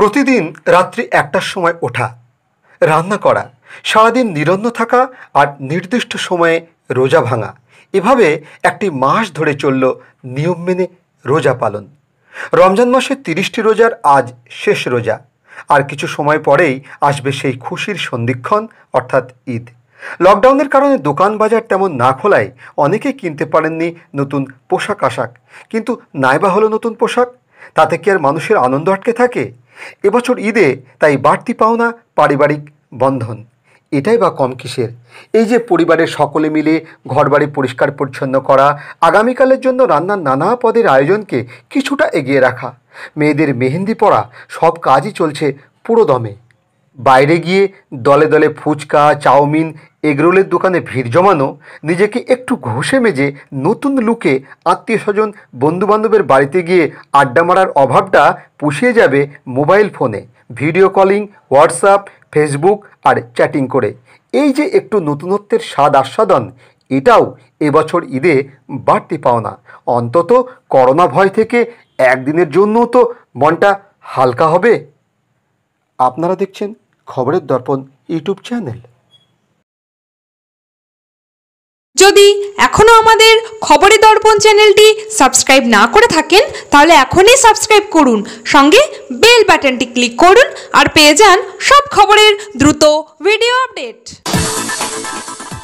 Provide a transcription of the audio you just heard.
প্রতিদিন রাত্রি একটার সময় ওঠা রান্না করা সারাদিন নিরন্ন থাকা আর নির্দিষ্ট সময়ে রোজা ভাঙা এভাবে একটি মাস ধরে চলল নিয়ম মেনে রোজা পালন রমজান মাসের তিরিশটি রোজার আজ শেষ রোজা আর কিছু সময় পরেই আসবে সেই খুশির সন্ধিক্ষণ অর্থাৎ ঈদ লকডাউনের কারণে দোকান বাজার তেমন না খোলায় অনেকেই কিনতে পারেননি নতুন পোশাক আশাক কিন্তু নাইবা হলো নতুন পোশাক তাতে কি আর মানুষের আনন্দ আটকে থাকে এবছর ঈদে তাই বাড়তি পাওনা পারিবারিক বন্ধন এটাই বা কম কিসের এই যে পরিবারের সকলে মিলে ঘরবাড়ি পরিষ্কার পরিচ্ছন্ন করা আগামীকালের জন্য রান্নার নানা পদের আয়োজনকে কিছুটা এগিয়ে রাখা মেয়েদের মেহেন্দি পড়া সব কাজই চলছে পুরোদমে দমে বাইরে গিয়ে দলে দলে ফুচকা চাউমিন এগরোলের দোকানে ভিড় জমানো নিজেকে একটু ঘষে মেজে নতুন লুকে আত্মীয় স্বজন বন্ধুবান্ধবের বাড়িতে গিয়ে আড্ডা মারার অভাবটা পুষিয়ে যাবে মোবাইল ফোনে ভিডিও কলিং হোয়াটসঅ্যাপ ফেসবুক আর চ্যাটিং করে এই যে একটু নতুনত্বের স্বাদ আস্বাদন এটাও এবছর ঈদে বাড়তি পাওনা অন্তত করোনা ভয় থেকে একদিনের জন্যও তো মনটা হালকা হবে আপনারা দেখছেন খবরের দর্পণ ইউটিউব চ্যানেল যদি এখনও আমাদের খবরের দর্পণ চ্যানেলটি সাবস্ক্রাইব না করে থাকেন তাহলে এখনই সাবস্ক্রাইব করুন সঙ্গে বেল বাটনটি ক্লিক করুন আর পেয়ে যান সব খবরের দ্রুত ভিডিও আপডেট